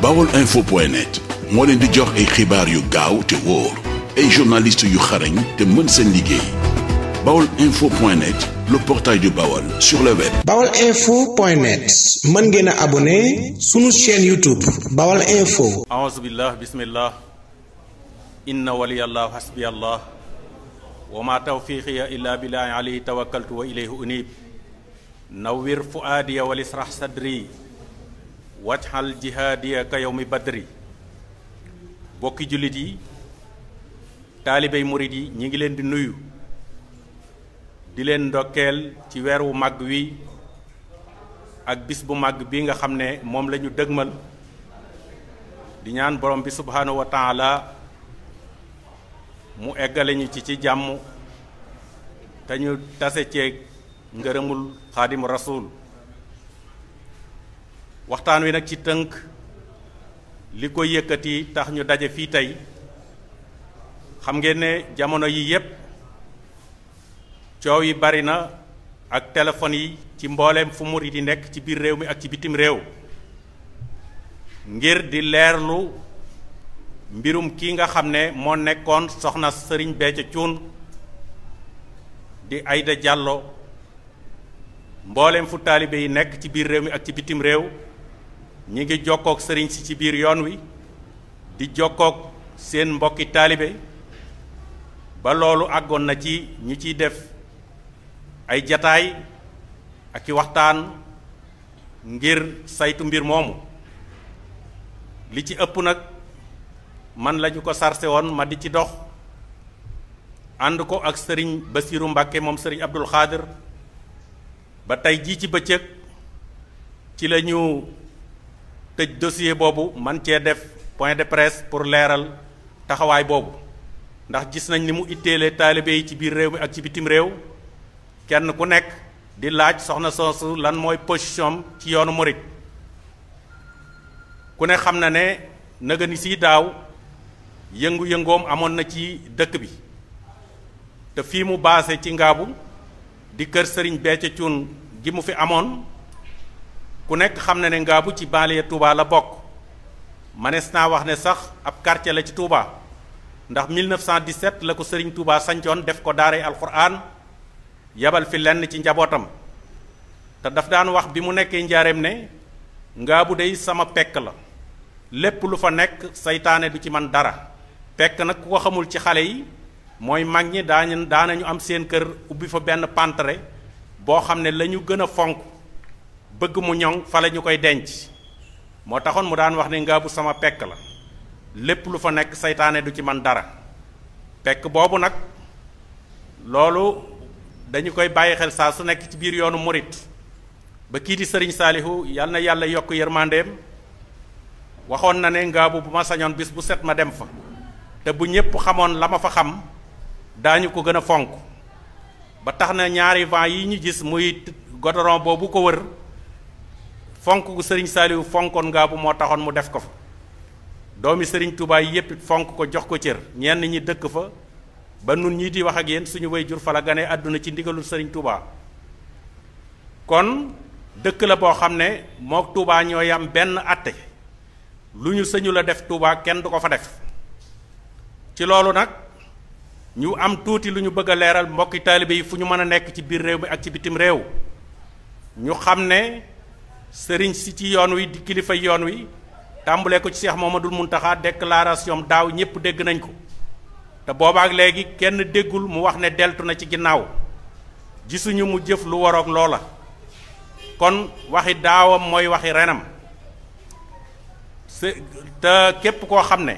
bawol info point net moo leen di jox ay xibaar yu gaaw te wóor ay journaliste yu xarañ te mën seen liggéey bawol info point net le portail du Bawal sur le web. bawalinfo.net mën ngeen a abonné sunu chaîne YouTube Bawal Info. aouzu billah bismillah inna waliyallah hasbi allah wa ma tawfiqiya illa billahi alayhi tawakkaltu wa ilayhi unib nawwir fuadiya walisrah sadri wajxal jihaadiya ka yow mi badri bokki jullit yi taalibey murit yi ñi ngi leen di nuyu di leen ndokkeel ci weer wu màgg wi ak bis bu màgg bi nga xam ne moom lañu ñu dëgmal di ñaan borom bi subhaanahu wa mu eggale ci ci jàmm te ñu tase ceeg ngërëmul xaadimu rasuul waxtaan wi nag ci tënk li ko yëkkati tax ñu daje fii tey xam ngeen ne jamono yii yépp coow yi bari na ak téléphone yi ci mbooleem fu murid yi nekk ci biir réew mi ak ci bitim réew ngir di leerlu mbirum kii nga xam ne moo nekkoon soxna sëriñ ca Thioune di Aïda jàlloo mbooleem fu taalibe yi nekk ci biir réew mi ak ci bitim réew ñi ngi sering sëriñ si ci biir yoon wi di jokkoog seen mbokki taalibe ba loolu àggoon na ci ñi ci def ay jataay ak i waxtaan ngir saytu mbir moomu li ci ëpp nag man lañu ko sarse woon ma di ci dox ànd ko ak sëriñ basiru mbàkke moom sëriñ abdul xaadir ba tey ji ci bëccëg ci lañu tëj dossier boobu man cee def point de presse pour leeral taxawaay boobu ndax gis nañ ni mu itteele taalibe yi ci biir réew mi ak ci bitim réew kenn ku nekk di laaj soxna soosu lan mooy position ci yoonu murit ku ne xam na ne naga ni si daaw yëngu-yëngoom amoon na ci dëkk bi te fii mu baase ci ngaabu di kër sëriñ Béthio Thioune gi mu fi amoon ku nekk xam na ne Ngaabu ci banlieue Touba la bokk mënees naa wax ne sax ab quartier la ci Touba ndax 1917 la ko Serigne Touba sancoon def ko daaray alquran yabal fi lenn ci njabootam te daf daan wax bi mu nekkee njaareem ne Ngaabu dey sama pekk la lépp lu fa nekk seytaane du ci man dara pekk nag ku ko xamul ci xale yi mooy mag ñi daañu daanañu am seen kër ubbi fa benn pantre boo xam ne lañu ñu gën a fonk bëgg mu ñoŋ fa la ñu koy denc moo taxoon mu daan wax ni ngaabu sama pekk la lépp lu fa nekk seytaane du ci man dara pekk boobu nag loolu dañu koy bàyyi xel saa su nekk ci biir yoonu morit ba kii di sëriñ saalihu yal na yàlla yokk yërmandeem waxoon na ne ngaabu bu ma sañoon bis bu set ma dem fa te bu ñépp xamoon la ma fa xam dañu ko gën a fonk ba tax na ñaari vent yi ñu gis muy godoron boobu ko wër fonk gu sëriñ Saaliwu fonkoon ngaabu moo taxoon mu def ko fa doomi sëriñ Tuubaa yépp fonk ko jox ko cër ñenn ñi dëkk fa ba nun ñii di wax ak yéen suñu way jur fa la gane àdduna ci ndigalul sëriñ Tuubaa kon dëkk la boo xam ne mook Tuubaa ñooy am benn atte lu ñu sëñu def Tuubaa kenn du ko fa def ci loolu nag ñu am tuuti lu ñu bëgg a leeral mbokki taalibe yi fu ñu mën a nekk ci biir réew mi ak ci bitim réew ñu xam ne sëriñ si ci yoon wi di kilifa yoon wi tàmbalee ko ci Cheikh mun Mountakha déclaration daaw ñépp dégg nañ ko te boobaak léegi kenn déggul mu wax ne deltu na ci ginnaaw gisuñu mu jëf lu waroog loola kon waxi daawam mooy waxi renam te képp koo xam ne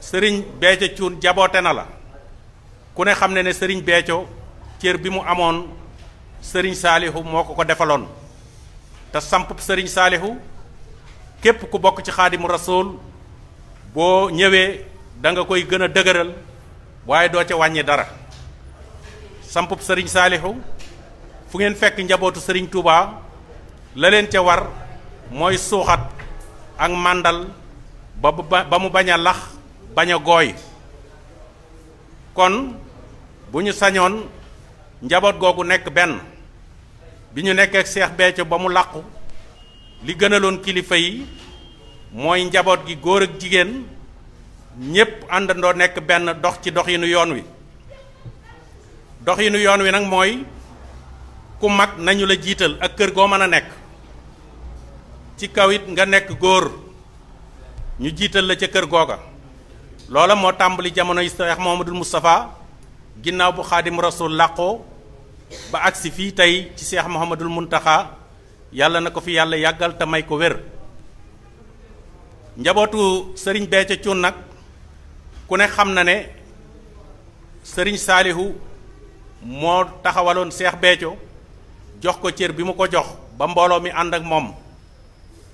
sëriñ Béthio Thioune jaboote na la ku ne xam ne ne sëriñ Béthio cër bi mu amoon sëriñ Saalihu moo ko ko defaloon te sampub sëriñ saalihu képp ku bokk ci xaadimu rasul boo ñëwee da nga koy gën a dëgëral waaye doo ca wàññi dara sampub sëriñ saalihu fu ngeen fekk njabootu sëriñ Touba la leen ca war mooy suuxat ak màndal ba ba mu bañ a lax bañ a gooy kon bu ñu sañoon njaboot googu nekk benn bi ñu nekk ak Cheikh Béthio ba mu làqu li gënaloon kilifa yi mooy njaboot gi góor ak jigéen ñépp àndandoo nekk benn dox ci dox yi yoon wi dox yi nu yoon wi nag mooy ku mag nañu la jiital ak kër goo mën a nekk ci kaw it nga nekk góor ñu jiital la ca kër googa loola moo tàmbali jamono yi Cheikh Mouhamadoul Moustapha ginnaaw bu Xaadim Rasul làqoo ba agsi fii tey ci seex Muhammadul Muntaxa yàlla na ko fi yàlla yàggal te may ko wér njabootu sëriñ Béthio Thioune nag ku ne xam na ne sëriñ Saalihu moo taxawaloon seex Béthio jox ko cér bi mu ko jox ba mbooloo mi ànd ak moom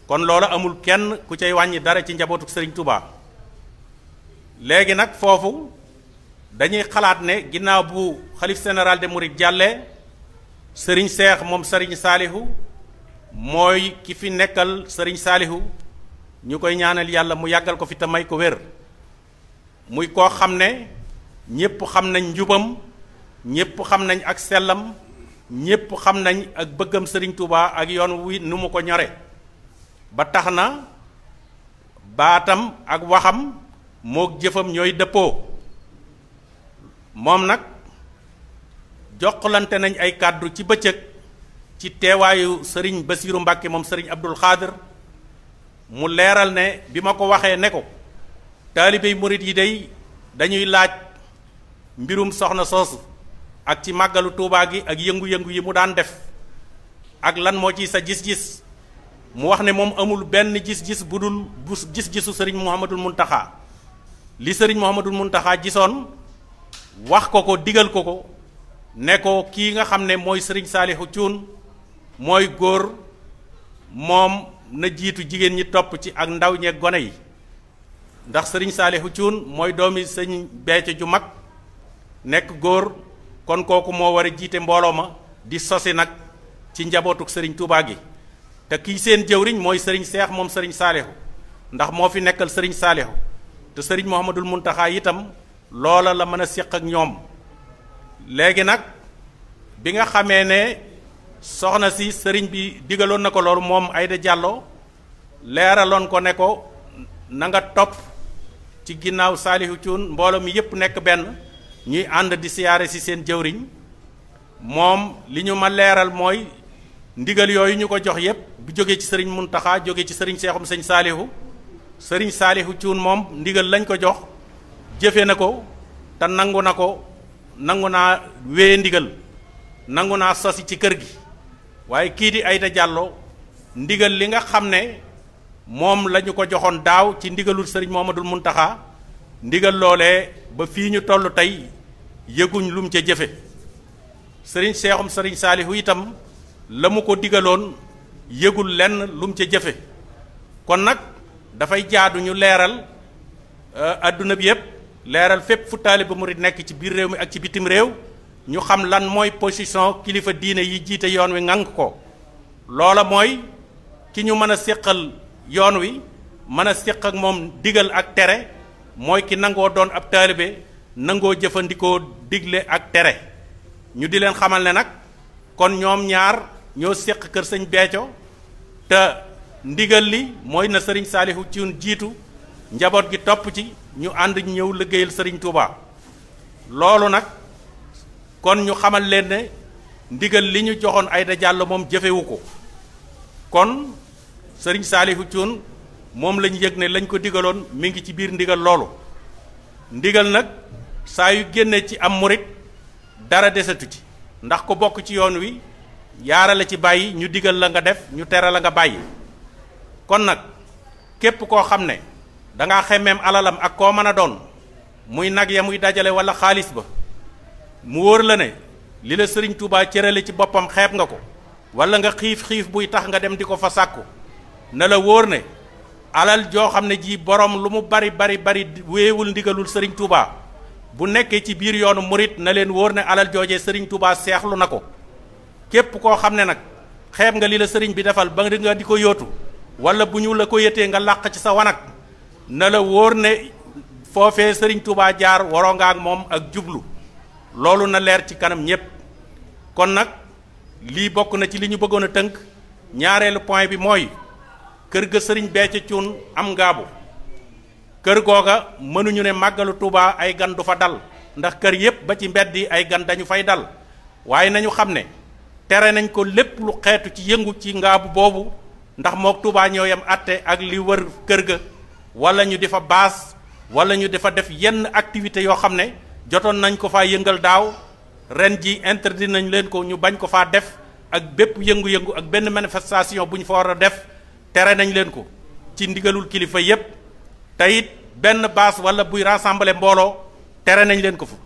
kon loola amul kenn ku cay wàññi dara ci njabootu sëriñ Touba léegi nag foofu dañuy xalaat ne ginnaaw bu xalif général de Mouride jàlle sëriñ seex moom sëriñ saalihu mooy kii fi nekkal sëriñ saalihu ñu koy ñaanal yàlla mu yàggal ko fi te may ko wér muy koo xam ne ñépp xam nañ njubam ñépp xam nañ ak sellam ñépp xam nañ ak bëggam sëriñ Touba ak yoon wi nu mu ko ñore ba tax na baatam ak waxam mook jëfam ñooy dëppoo moom nag joxlante nañ ay kàddu ci bëccëg ci teewaayu sëriñ Basiiru Mbàkke moom sëriñ Abdul Xaadir mu leeral ne bi ma ko waxee ne ko taalibey murit yi day dañuy laaj mbirum soxna soosu ak ci màggalu tuubaa gi ak yëngu-yëngu yi mu daan def ak lan moo ci sa gis-gis mu wax ne moom amul benn gis-gis bu dul bu gis-gisu sëriñ Muhammadul Muntaxaa li sëriñ Muhammadul Muntaxaa gisoon wax ko ko digal ko ko ne ko kii nga xam ne mooy sëriñ Saalihu Cuun mooy góor moom na jiitu jigéen ñi topp ci ak ndaw ñeeg gone yi ndax sëriñ Saalihu Cuun mooy doomi sëñ Béthio ju mag nekk góor kon kooku moo war a jiite mbooloo ma di sosi nag ci njabootuk sëriñ Tuubaa gi te kii seen jëwriñ mooy sëriñ Seex moom sëriñ Saalihu ndax moo fi nekkal sëriñ Saalihu te sëriñ Mouhamadul Muntaxaa itam loola la mën a séq ak ñoom léegi nag bi nga xamee ne soxna si sëriñ bi digaloon na ko loolu moom Aïda jàlloo leeraloon ko ne ko nanga topp ci ginnaaw Saalihu Cuun mbooloo mi yépp nekk benn ñuy ànd di siyaare si seen jëwriñ moom li ñu ma leeral mooy ndigal yooyu ñu ko jox yépp bu jógee ci sëriñ Muntaxa jóge ci sëriñ Seexum sëñ Saalihu sëriñ Saalihu Cuun moom ndigal lañ ko jox jëfe na ko te nangu na ko nangu naa wee ndigal nangu naa sosi ci kër gi waaye kii di ayta jàlloo ndigal li nga xam ne moom la ko joxoon daaw ci ndigalul sëriñ mun taxa ndigal loole ba fii ñu toll tey yëguñ lum ca jëfe sëriñ seexum sëriñ saalihu itam la mu ko digaloon yëgul lenn lum ca jëfe kon nag dafay jaadu ñu leeral àdduna euh, bi yépp leeral fépp fu taaliba murid nekk ci biir réew mi ak ci bitim réew ñu xam lan mooy position kilifa diine yi jiite yoon wi ngang ko loola mooy ki ñu mën a séqal yoon wi mën a séq ak moom digal ak tere mooy ki nangoo doon ab taalibe nangoo jëfandikoo digle ak tere ñu di leen xamal ne nag kon ñoom ñaar ñoo séq kër sëñ Béthio te ndigal li mooy na sëriñ Saalihu Thioune jiitu njaboot gi topp ci ñu ànd ñëw liggéeyal sëriñ Touba loolu nag kon ñu xamal leen ne ndigal li ñu joxoon Aïda Diallo moom jëfewu ko kon sëriñ Saalihu Cuun moom lañu yëg ne lañ ko digaloon mi ngi ci biir ndigal loolu ndigal nag saa yu génne ci am murit dara desatu ci ndax ko bokk ci yoon wi yaara la ci bàyyi ñu digal la nga def ñu teral a nga bàyyi kon nag képp koo xam ne dangaa xemmeem alalam ak koo mën a doon muy nag ya muy dajale wala xaalis ba mu wóor la ne li la sëriñ Touba cërale ci boppam xeeb nga ko wala nga xiif xiif buy tax nga dem di ko fa sàkku na la wóor ne alal joo xam ne jii borom lu mu bari bari bari wéewul ndigalul sëriñ Touba bu nekkee ci biir yoonu murit na leen wóor ne alal joojee sëriñ Touba seexlu na ko képp koo xam ne nag xeeb nga li la sëriñ bi defal ba nga di ko yóotu wala bu ñu la ko yëtee nga làq ci sa wanag na la wóor ne foofee sëriñ Touba jaar waroo moom ak jublu loolu na leer ci kanam ñépp kon nag lii bokk na ci li ñu bëggoon a tënk ñaareelu point bi mooy kër ga sëriñ Béthio Thioune am ngaabu kër googa mënuñu ne màggalu Touba ay gan du fa dal ndax kër yépp ba ci mbedd yi ay gan dañu fay dal waaye nañu xam ne tere nañ ko lépp lu xeetu ci yëngu ci ngaabu boobu ndax mook Touba ñoo yam àtte ak li wër kër ga wala ñu difa baas wala ñu difa def yenn activité yo xamne joton nañ ko fa yëngal daw ren ji interdit nañ leen ko ñu bañ ko fa def ak yengu yëngu-yëngu ak benn manifestation buñ fa wara def tere nañ leen ko ci ndigalul kilifa yépp tayit benn baas wala buy rassembler mbolo tere nañ leen ko fu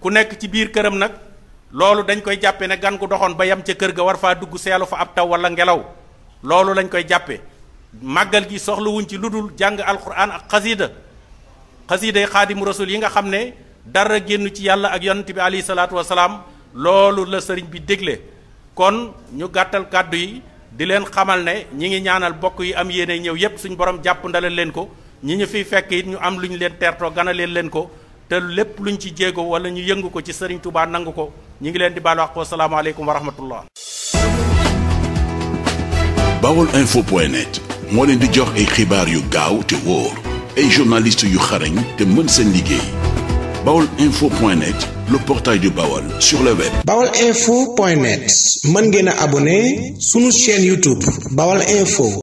ku nekk ci biir kërëm nak loolu dañ koy jàppe ne gan gu doxoon ba yam ci kër ga war faa dugg seelu fa ab taw wala ngelaw loolu lañ koy màggal gi soxlawuñ ci lu dul jàng alquran ak xasiida xasiiday xaadimu rasul yi nga xam ne dara génn ci yàlla ak yonent bi alayhi salaatu loolu la sëriñ bi dégle kon ñu gàttal kàddu yi di leen xamal ne ñi ngi ñaanal bokk yi am yéene ñëw yépp suñ borom jàpp ndalal leen ko ñi ñu fiy fekk it ñu am lu ñu leen teertoo ganaleel leen ko te lépp luñ ci jéego wala ñu yëngu ko ci sëriñ Touba nangu ko ñi ngi leen di baal wax ko salaamaaleykum wa rahmatullah. moo leen di jox ay yu gaaw te wóor ay Journaliste yu xarañ te mën seen le portail de Baol sur le web. bawal info point net mën ngeen chaîne YouTube bawal info.